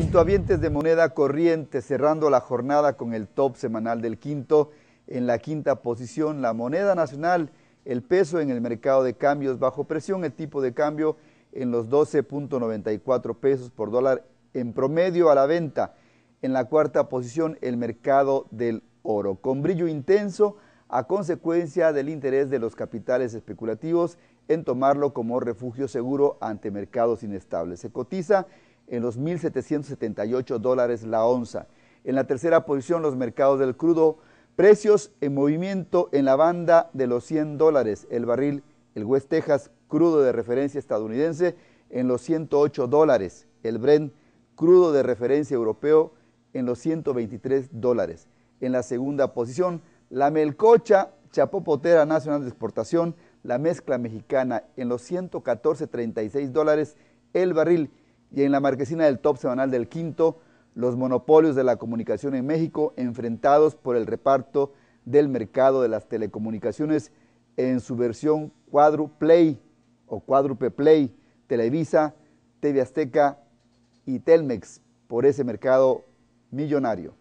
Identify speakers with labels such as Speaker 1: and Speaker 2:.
Speaker 1: Quintoavientes de moneda corriente, cerrando la jornada con el top semanal del quinto. En la quinta posición, la moneda nacional, el peso en el mercado de cambios bajo presión, el tipo de cambio en los 12.94 pesos por dólar en promedio a la venta. En la cuarta posición, el mercado del oro, con brillo intenso a consecuencia del interés de los capitales especulativos en tomarlo como refugio seguro ante mercados inestables. Se cotiza en los 1.778 dólares la onza. En la tercera posición, los mercados del crudo, precios en movimiento en la banda de los 100 dólares el barril, el West Texas crudo de referencia estadounidense en los 108 dólares, el Brent crudo de referencia europeo en los 123 dólares. En la segunda posición, la melcocha chapopotera nacional de exportación, la mezcla mexicana en los 114.36 dólares el barril y en la marquesina del top semanal del quinto, los monopolios de la comunicación en México enfrentados por el reparto del mercado de las telecomunicaciones en su versión Play o cuádruple play, Televisa, TV Azteca y Telmex por ese mercado millonario.